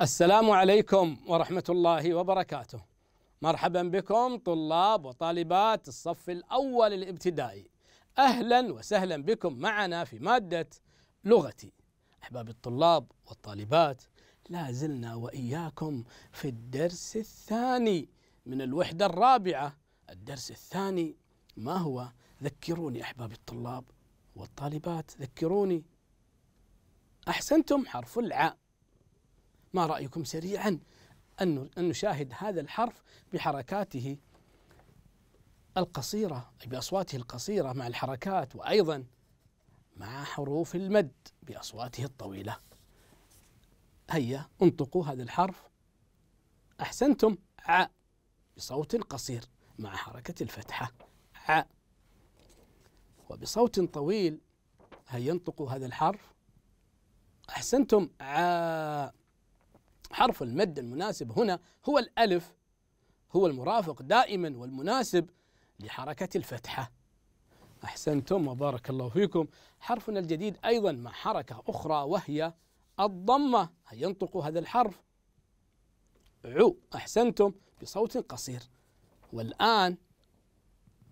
السلام عليكم ورحمة الله وبركاته. مرحبا بكم طلاب وطالبات الصف الأول الابتدائي. أهلا وسهلا بكم معنا في مادة لغتي. أحباب الطلاب والطالبات لا زلنا وإياكم في الدرس الثاني من الوحدة الرابعة. الدرس الثاني ما هو؟ ذكروني أحباب الطلاب والطالبات ذكروني. أحسنتم حرف العاء. ما رأيكم سريعا أن نشاهد هذا الحرف بحركاته القصيرة بأصواته القصيرة مع الحركات وأيضا مع حروف المد بأصواته الطويلة هيا انطقوا هذا الحرف أحسنتم ع بصوت قصير مع حركة الفتحة ع وبصوت طويل هيا انطقوا هذا الحرف أحسنتم ع حرف المد المناسب هنا هو الألف هو المرافق دائما والمناسب لحركة الفتحة أحسنتم وبارك الله فيكم حرفنا الجديد أيضا مع حركة أخرى وهي الضمة هل ينطق هذا الحرف عو أحسنتم بصوت قصير والآن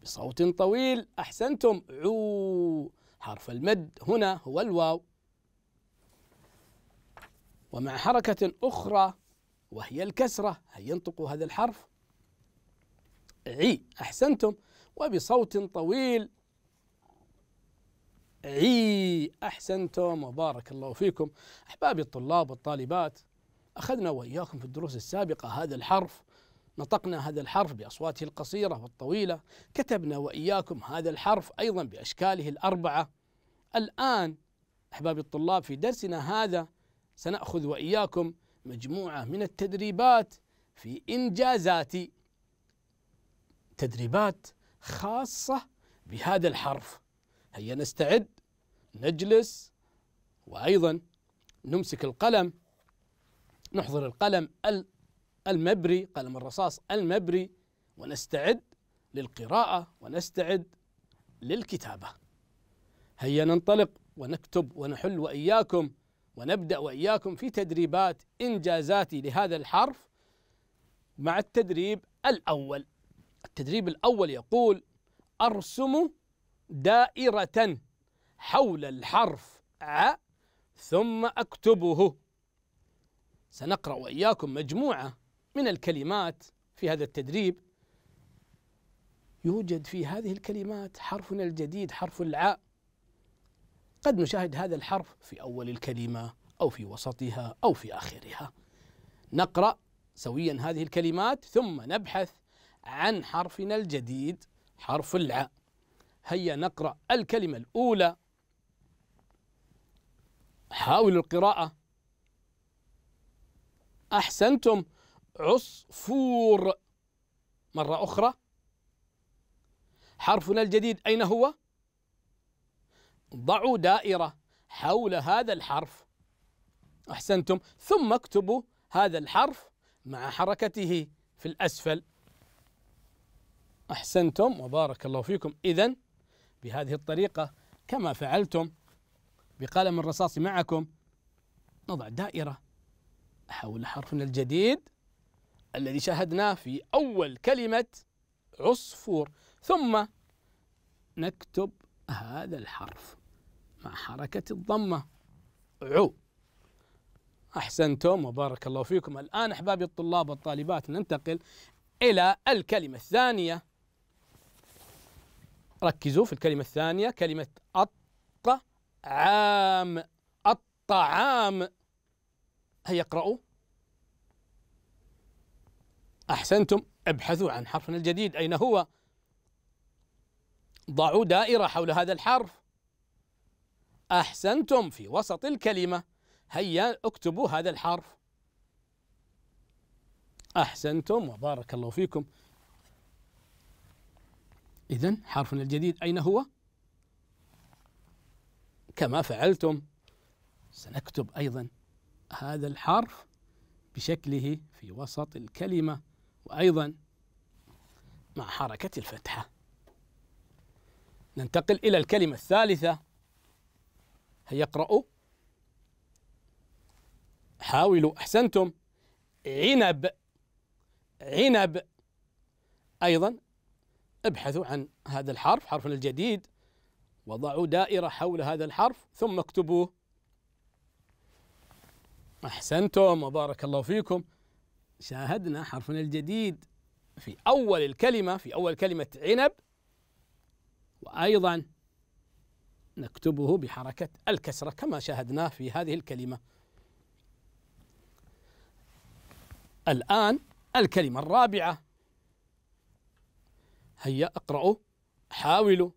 بصوت طويل أحسنتم عو حرف المد هنا هو الواو ومع حركة أخرى وهي الكسرة هل ينطق هذا الحرف؟ عي أحسنتم وبصوت طويل عي أحسنتم وبارك الله فيكم أحبابي الطلاب والطالبات أخذنا وإياكم في الدروس السابقة هذا الحرف نطقنا هذا الحرف بأصواته القصيرة والطويلة كتبنا وإياكم هذا الحرف أيضا بأشكاله الأربعة الآن أحبابي الطلاب في درسنا هذا سناخذ واياكم مجموعه من التدريبات في انجازات تدريبات خاصه بهذا الحرف هيا نستعد نجلس وايضا نمسك القلم نحضر القلم المبري قلم الرصاص المبري ونستعد للقراءه ونستعد للكتابه هيا ننطلق ونكتب ونحل واياكم ونبدأ وإياكم في تدريبات إنجازاتي لهذا الحرف مع التدريب الأول التدريب الأول يقول أرسم دائرة حول الحرف ع ثم أكتبه سنقرأ وإياكم مجموعة من الكلمات في هذا التدريب يوجد في هذه الكلمات حرفنا الجديد حرف العاء قد نشاهد هذا الحرف في أول الكلمة أو في وسطها أو في آخرها نقرأ سويا هذه الكلمات ثم نبحث عن حرفنا الجديد حرف العاء هيا نقرأ الكلمة الأولى حاولوا القراءة أحسنتم عصفور مرة أخرى حرفنا الجديد أين هو؟ ضعوا دائرة حول هذا الحرف أحسنتم ثم اكتبوا هذا الحرف مع حركته في الأسفل أحسنتم وبارك الله فيكم إذا بهذه الطريقة كما فعلتم بقلم الرصاص معكم نضع دائرة حول حرفنا الجديد الذي شاهدناه في أول كلمة عصفور ثم نكتب هذا الحرف حركة الضمة عو أحسنتم وبارك الله فيكم الآن أحبابي الطلاب والطالبات ننتقل إلى الكلمة الثانية ركزوا في الكلمة الثانية كلمة الطعام الطعام هيا اقرأوا أحسنتم ابحثوا عن حرفنا الجديد أين هو ضعوا دائرة حول هذا الحرف أحسنتم في وسط الكلمة هيا اكتبوا هذا الحرف أحسنتم وبارك الله فيكم إذا حرفنا الجديد أين هو؟ كما فعلتم سنكتب أيضا هذا الحرف بشكله في وسط الكلمة وأيضا مع حركة الفتحة ننتقل إلى الكلمة الثالثة هيا اقرأوا حاولوا أحسنتم عنب عنب أيضا ابحثوا عن هذا الحرف حرفنا الجديد وضعوا دائرة حول هذا الحرف ثم اكتبوه أحسنتم وبارك الله فيكم شاهدنا حرفنا الجديد في أول الكلمة في أول كلمة عنب وأيضا نكتبه بحركة الكسرة كما شاهدناه في هذه الكلمة الآن الكلمة الرابعة هيا اقرأوا حاولوا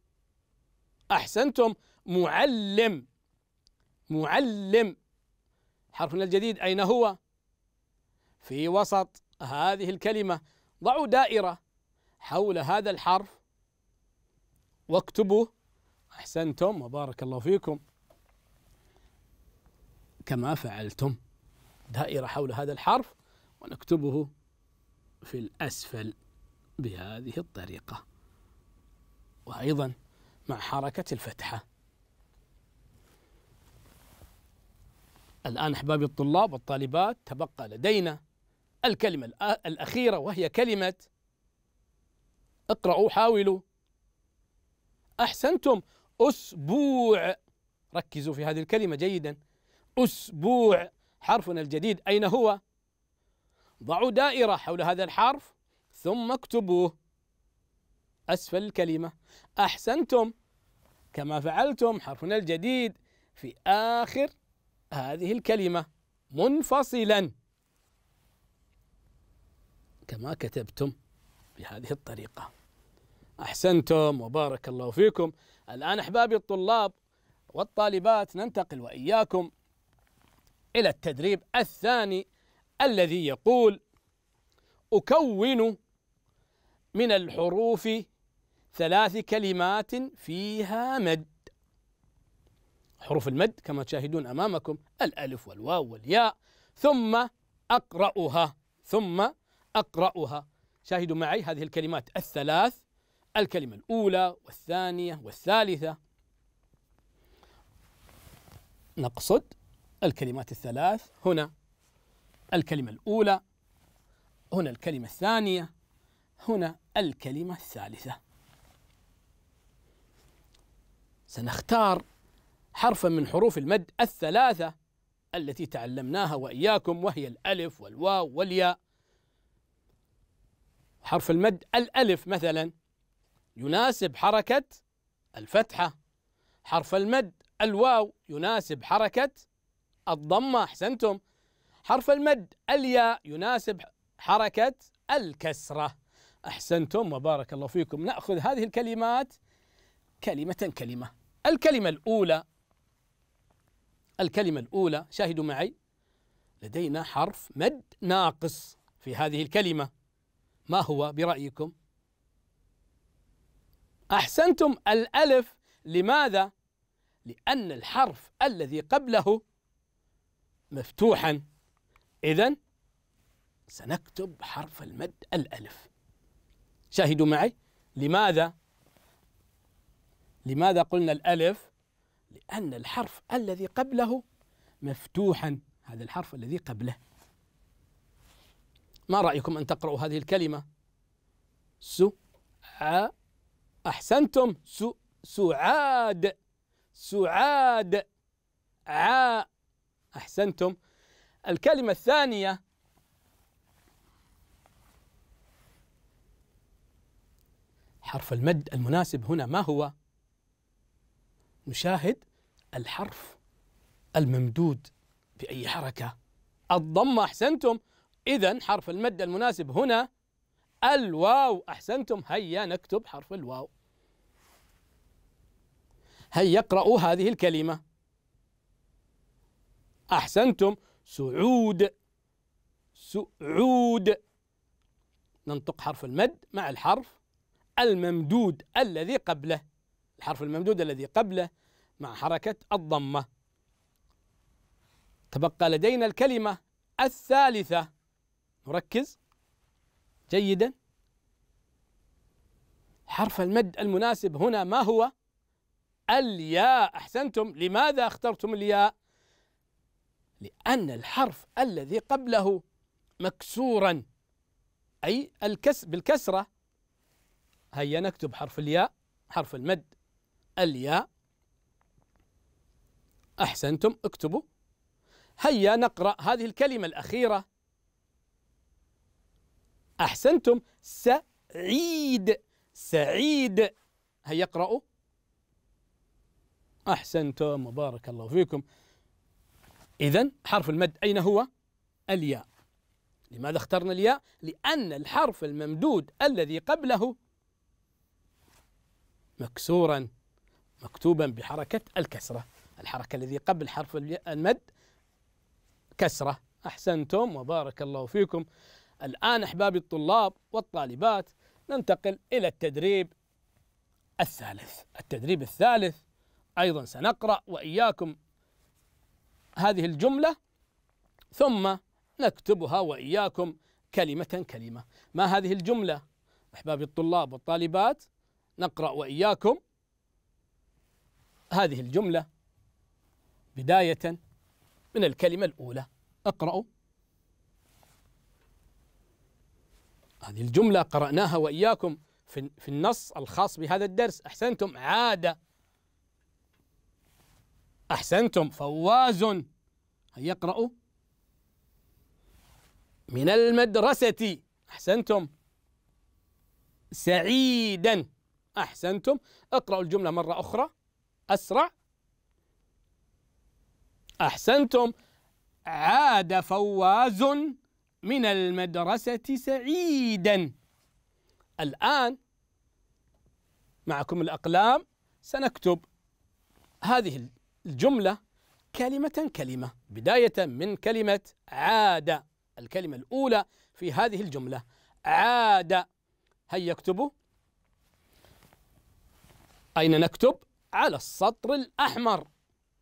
أحسنتم معلم معلم حرفنا الجديد أين هو؟ في وسط هذه الكلمة ضعوا دائرة حول هذا الحرف واكتبوا أحسنتم وبارك الله فيكم كما فعلتم دائرة حول هذا الحرف ونكتبه في الأسفل بهذه الطريقة وأيضا مع حركة الفتحة الآن أحبابي الطلاب والطالبات تبقى لدينا الكلمة الأخيرة وهي كلمة اقرأوا حاولوا أحسنتم أسبوع ركزوا في هذه الكلمة جيدا أسبوع حرفنا الجديد أين هو؟ ضعوا دائرة حول هذا الحرف ثم اكتبوه أسفل الكلمة أحسنتم كما فعلتم حرفنا الجديد في آخر هذه الكلمة منفصلا كما كتبتم بهذه الطريقة أحسنتم وبارك الله فيكم الآن أحبابي الطلاب والطالبات ننتقل وإياكم إلى التدريب الثاني الذي يقول أكون من الحروف ثلاث كلمات فيها مد حروف المد كما تشاهدون أمامكم الألف والواو والياء ثم أقرأها ثم أقرأها شاهدوا معي هذه الكلمات الثلاث الكلمة الأولى والثانية والثالثة نقصد الكلمات الثلاث هنا الكلمة الأولى هنا الكلمة الثانية هنا الكلمة الثالثة سنختار حرفا من حروف المد الثلاثة التي تعلمناها وإياكم وهي الألف والواو والياء حرف المد الألف مثلاً يناسب حركة الفتحة حرف المد الواو يناسب حركة الضمة أحسنتم حرف المد الياء يناسب حركة الكسرة أحسنتم وبارك الله فيكم نأخذ هذه الكلمات كلمة كلمة الكلمة الأولى الكلمة الأولى شاهدوا معي لدينا حرف مد ناقص في هذه الكلمة ما هو برأيكم؟ أحسنتم الألف لماذا؟ لأن الحرف الذي قبله مفتوحا إذا سنكتب حرف المد الألف شاهدوا معي لماذا؟ لماذا قلنا الألف؟ لأن الحرف الذي قبله مفتوحا هذا الحرف الذي قبله ما رأيكم أن تقرأوا هذه الكلمة سعى أحسنتم سو سعاد سعاد عاء أحسنتم الكلمة الثانية حرف المد المناسب هنا ما هو؟ نشاهد الحرف الممدود بأي حركة الضمة أحسنتم إذا حرف المد المناسب هنا الواو أحسنتم هيا نكتب حرف الواو هيا اقرأوا هذه الكلمة أحسنتم سعود سعود ننطق حرف المد مع الحرف الممدود الذي قبله الحرف الممدود الذي قبله مع حركة الضمة تبقى لدينا الكلمة الثالثة نركز جيدا حرف المد المناسب هنا ما هو؟ الياء أحسنتم لماذا اخترتم الياء لأن الحرف الذي قبله مكسورا أي الكس بالكسرة هيا نكتب حرف الياء حرف المد الياء أحسنتم اكتبوا هيا نقرأ هذه الكلمة الأخيرة أحسنتم سعيد سعيد هيا اقرأوا أحسنتم وبارك الله فيكم إذا حرف المد أين هو؟ الياء لماذا اخترنا الياء؟ لأن الحرف الممدود الذي قبله مكسورا مكتوبا بحركة الكسرة الحركة الذي قبل حرف المد كسرة أحسنتم وبارك الله فيكم الآن أحبابي الطلاب والطالبات ننتقل إلى التدريب الثالث التدريب الثالث أيضا سنقرأ وإياكم هذه الجملة ثم نكتبها وإياكم كلمة كلمة ما هذه الجملة أحبابي الطلاب والطالبات نقرأ وإياكم هذه الجملة بداية من الكلمة الأولى اقرأوا هذه الجملة قرأناها وإياكم في النص الخاص بهذا الدرس أحسنتم عادة أحسنتم فواز يقرأ من المدرسة أحسنتم سعيدا أحسنتم اقرأوا الجملة مرة أخرى أسرع أحسنتم عاد فواز من المدرسة سعيدا الآن معكم الأقلام سنكتب هذه الجملة كلمة كلمة بداية من كلمة عاد الكلمة الأولى في هذه الجملة عاد هيا اكتبوا أين نكتب؟ على السطر الأحمر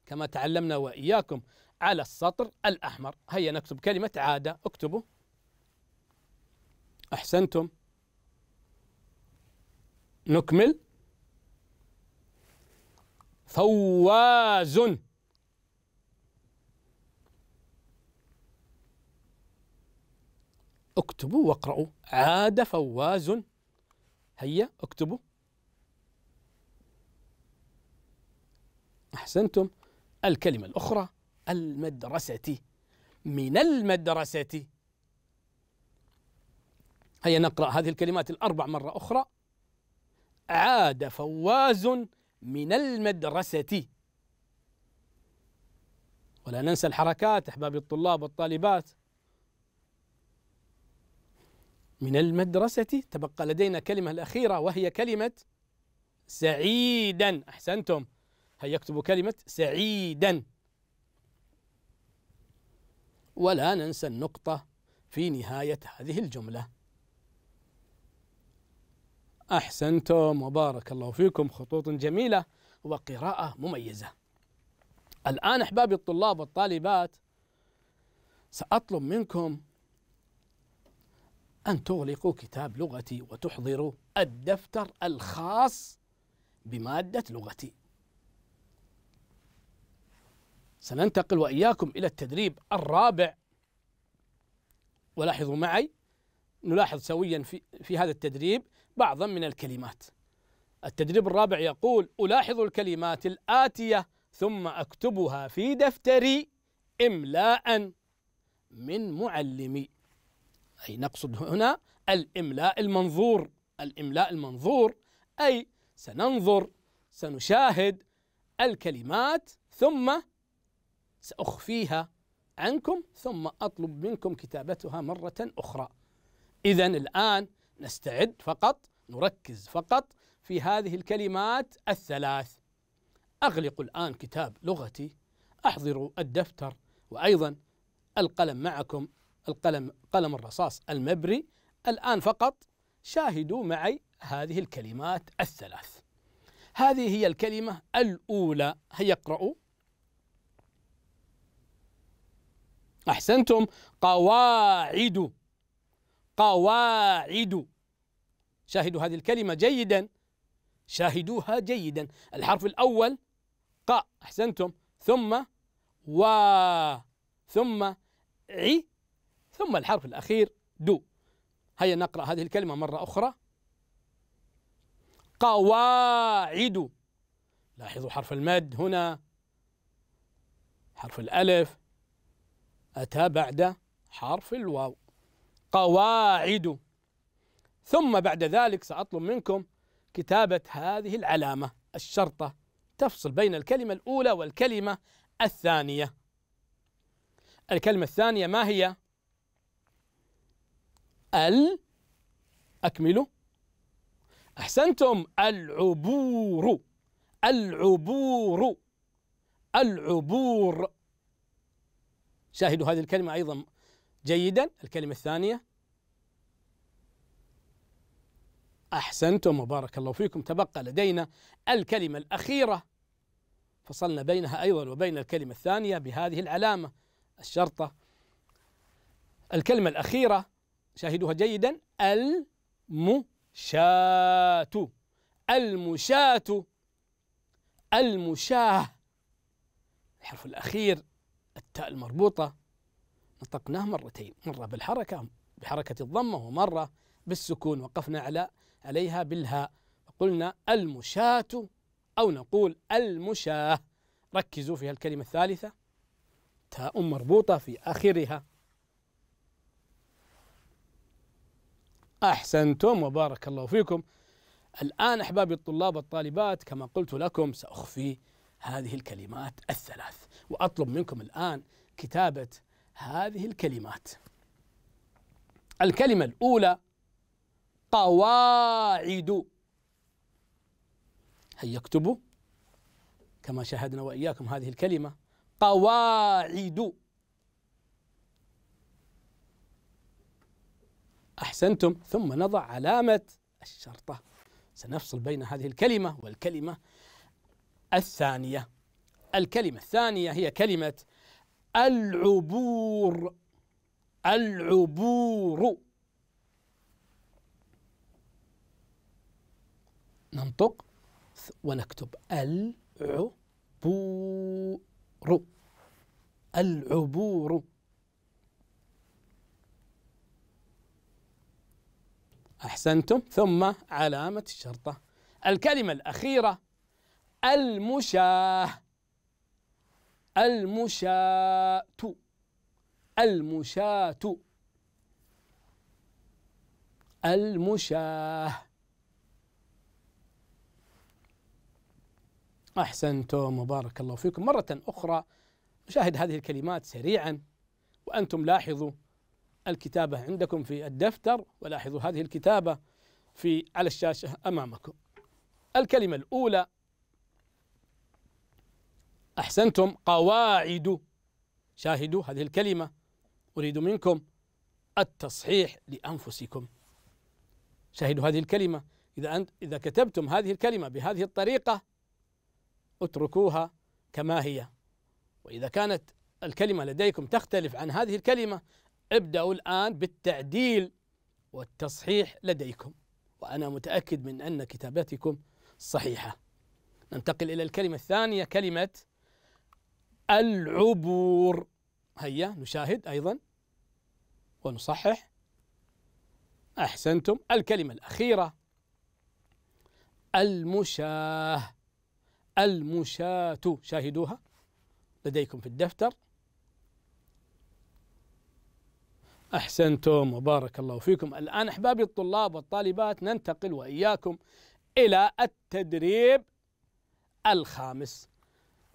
كما تعلمنا وإياكم على السطر الأحمر هيا نكتب كلمة عادة اكتبوا أحسنتم نكمل فواز اكتبوا واقرأوا عاد فواز هيا اكتبوا أحسنتم الكلمة الأخرى المدرسة من المدرسة هيا نقرأ هذه الكلمات الأربع مرة أخرى عاد فواز من المدرسة ولا ننسى الحركات أحباب الطلاب والطالبات من المدرسة تبقى لدينا كلمة الأخيرة وهي كلمة سعيدا أحسنتم هيا اكتبوا كلمة سعيدا ولا ننسى النقطة في نهاية هذه الجملة أحسنتم وبارك الله فيكم خطوط جميلة وقراءة مميزة الآن أحبابي الطلاب والطالبات سأطلب منكم أن تغلقوا كتاب لغتي وتحضروا الدفتر الخاص بمادة لغتي سننتقل وإياكم إلى التدريب الرابع ولاحظوا معي نلاحظ سويا في, في هذا التدريب بعضا من الكلمات التدريب الرابع يقول ألاحظ الكلمات الآتية ثم أكتبها في دفتري إملاء من معلمي أي نقصد هنا الإملاء المنظور الإملاء المنظور أي سننظر سنشاهد الكلمات ثم سأخفيها عنكم ثم أطلب منكم كتابتها مرة أخرى إذا الآن نستعد فقط نركز فقط في هذه الكلمات الثلاث أغلق الآن كتاب لغتي أحضروا الدفتر وأيضا القلم معكم القلم قلم الرصاص المبري الآن فقط شاهدوا معي هذه الكلمات الثلاث هذه هي الكلمة الأولى اقرأوا أحسنتم قواعد قواعد شاهدوا هذه الكلمة جيدا شاهدوها جيدا الحرف الأول قاء أحسنتم ثم و ثم ع ثم الحرف الأخير دو هيا نقرأ هذه الكلمة مرة أخرى قواعد لاحظوا حرف المد هنا حرف الألف أتى بعد حرف الواو قواعد ثم بعد ذلك سأطلب منكم كتابة هذه العلامة الشرطة تفصل بين الكلمة الأولى والكلمة الثانية الكلمة الثانية ما هي؟ ال أكملوا أحسنتم العبور العبور العبور شاهدوا هذه الكلمة أيضا جيدا الكلمة الثانية أحسنتم وبارك الله فيكم تبقى لدينا الكلمة الأخيرة فصلنا بينها أيضا وبين الكلمة الثانية بهذه العلامة الشرطة الكلمة الأخيرة شاهدوها جيدا المشاة المشاة المشاه الحرف الأخير التاء المربوطة نطقناه مرتين مرة بالحركة بحركة الضمة ومرة بالسكون وقفنا على عليها بالهاء قلنا المشاة أو نقول المشاة ركزوا في الكلمة الثالثة تاء مربوطة في آخرها أحسنتم وبارك الله فيكم الآن أحبابي الطلاب والطالبات كما قلت لكم سأخفي هذه الكلمات الثلاث وأطلب منكم الآن كتابة هذه الكلمات الكلمة الأولى قواعد هيا اكتبوا كما شاهدنا وإياكم هذه الكلمة قواعد أحسنتم ثم نضع علامة الشرطة سنفصل بين هذه الكلمة والكلمة الثانية الكلمة الثانية هي كلمة العبور العبور ننطق ونكتب العبور العبور أحسنتم ثم علامة الشرطة الكلمة الأخيرة المشاه المشاة المشاة المشاه أحسنتم وبارك الله فيكم مرة أخرى نشاهد هذه الكلمات سريعا وأنتم لاحظوا الكتابة عندكم في الدفتر ولاحظوا هذه الكتابة في على الشاشة أمامكم الكلمة الأولى أحسنتم قواعد شاهدوا هذه الكلمة أريد منكم التصحيح لأنفسكم شاهدوا هذه الكلمة إذا أنت إذا كتبتم هذه الكلمة بهذه الطريقة اتركوها كما هي وإذا كانت الكلمة لديكم تختلف عن هذه الكلمة ابدأوا الآن بالتعديل والتصحيح لديكم وأنا متأكد من أن كتابتكم صحيحة ننتقل إلى الكلمة الثانية كلمة العبور هيا نشاهد أيضا ونصحح أحسنتم الكلمة الأخيرة المشاه المشاة شاهدوها لديكم في الدفتر أحسنتم وبارك الله فيكم الآن أحبابي الطلاب والطالبات ننتقل وإياكم إلى التدريب الخامس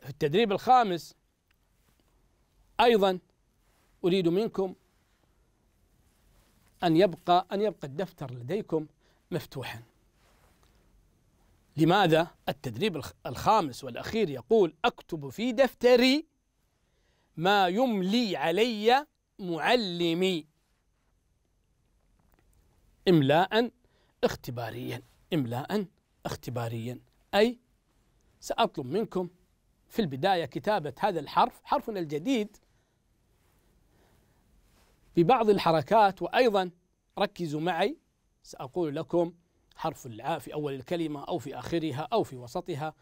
في التدريب الخامس أيضا أريد منكم أن يبقى أن يبقى الدفتر لديكم مفتوحا لماذا التدريب الخامس والأخير يقول أكتب في دفتري ما يملي علي معلمي إملاء اختباريا إملاء اختباريا أي سأطلب منكم في البداية كتابة هذا الحرف حرفنا الجديد في بعض الحركات وأيضا ركزوا معي سأقول لكم حرف العاء في أول الكلمة أو في آخرها أو في وسطها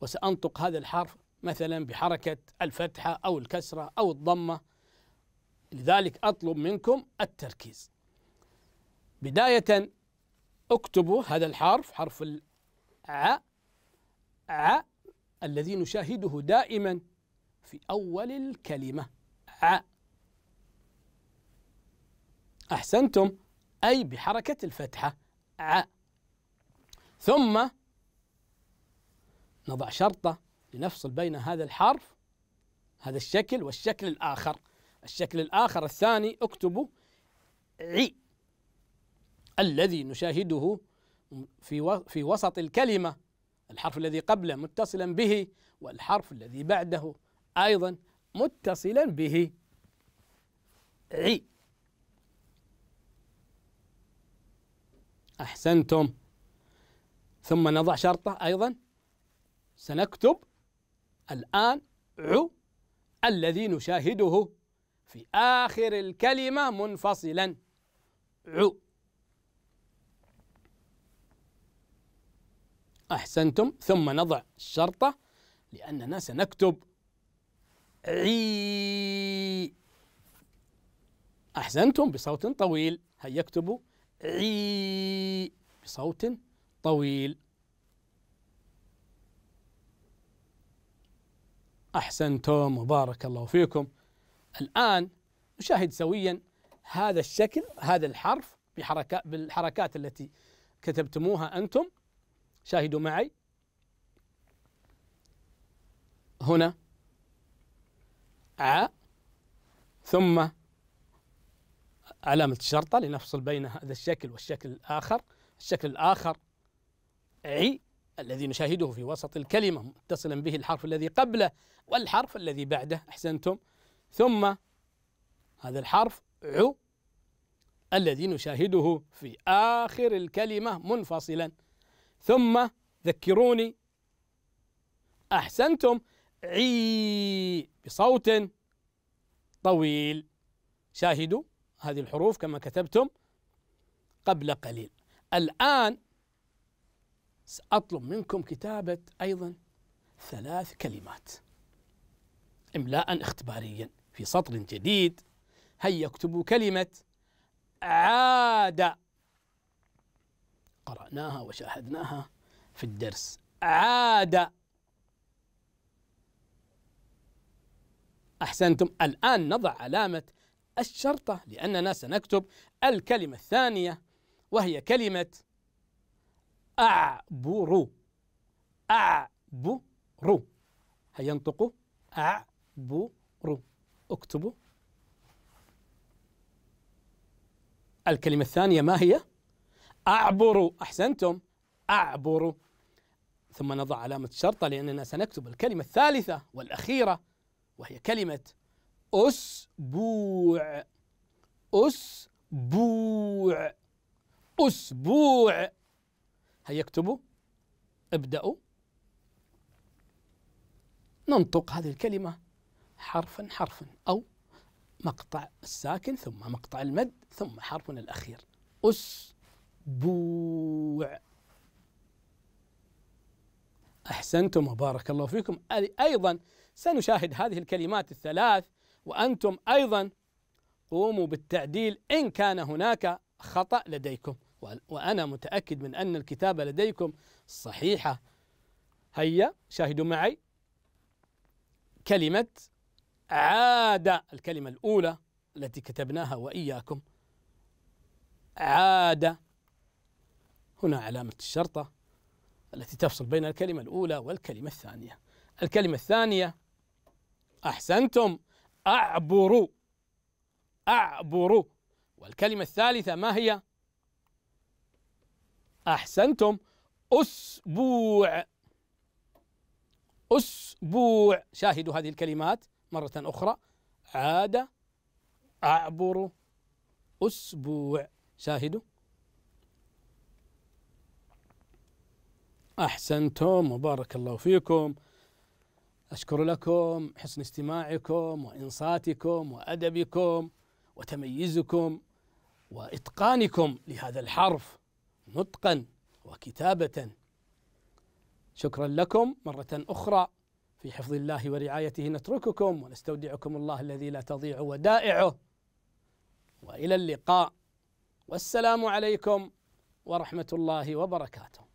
وسأنطق هذا الحرف مثلا بحركة الفتحة أو الكسرة أو الضمة لذلك أطلب منكم التركيز بداية اكتبوا هذا الحرف حرف العاء ع الذي نشاهده دائما في أول الكلمة ع أحسنتم أي بحركة الفتحة ع ثم نضع شرطة لنفصل بين هذا الحرف هذا الشكل والشكل الآخر الشكل الآخر الثاني اكتبوا عي الذي نشاهده في في وسط الكلمة الحرف الذي قبله متصلا به والحرف الذي بعده أيضا متصلا به عي أحسنتم ثم نضع شرطه أيضا سنكتب الآن عو الذي نشاهده في آخر الكلمة منفصلا عو أحسنتم ثم نضع الشرطة لأننا سنكتب عي أحسنتم بصوت طويل هيا اكتبوا عي بصوت طويل أحسنتم وبارك الله فيكم الآن نشاهد سويا هذا الشكل هذا الحرف بحركات بالحركات التي كتبتموها أنتم شاهدوا معي هنا ع ثم علامة الشرطة لنفصل بين هذا الشكل والشكل الآخر الشكل الآخر عي الذي نشاهده في وسط الكلمة متصلا به الحرف الذي قبله والحرف الذي بعده أحسنتم ثم هذا الحرف عو الذي نشاهده في آخر الكلمة منفصلا ثم ذكروني أحسنتم عي بصوت طويل شاهدوا هذه الحروف كما كتبتم قبل قليل الآن سأطلب منكم كتابة أيضا ثلاث كلمات إملاء اختباريا في سطر جديد هيا اكتبوا كلمة عادة قرأناها وشاهدناها في الدرس عادة أحسنتم الآن نضع علامة الشرطة لأننا سنكتب الكلمة الثانية وهي كلمة أعبر أعبرو هيا ينطقوا أعبرو اكتبوا الكلمة الثانية ما هي؟ أعبر أحسنتم أعبر ثم نضع علامة شرطة لأننا سنكتب الكلمة الثالثة والأخيرة وهي كلمة أسبوع أسبوع أسبوع هيا اكتبوا ابدأوا ننطق هذه الكلمة حرفا حرفا أو مقطع الساكن ثم مقطع المد ثم حرفنا الأخير أسبوع أحسنتم وبارك الله فيكم أيضا سنشاهد هذه الكلمات الثلاث وأنتم أيضا قوموا بالتعديل إن كان هناك خطأ لديكم وأنا متأكد من أن الكتابة لديكم صحيحة هيا شاهدوا معي كلمة عاد الكلمة الأولى التي كتبناها وإياكم عاد هنا علامة الشرطة التي تفصل بين الكلمة الأولى والكلمة الثانية الكلمة الثانية أحسنتم أعبر أعبر والكلمة الثالثة ما هي؟ أحسنتم أسبوع أسبوع شاهدوا هذه الكلمات مرة أخرى عاد أعبر أسبوع شاهدوا أحسنتم وبارك الله فيكم أشكر لكم حسن استماعكم وإنصاتكم وأدبكم وتميزكم وإتقانكم لهذا الحرف نطقا وكتابة شكرا لكم مرة أخرى في حفظ الله ورعايته نترككم ونستودعكم الله الذي لا تضيع ودائعه والى اللقاء والسلام عليكم ورحمه الله وبركاته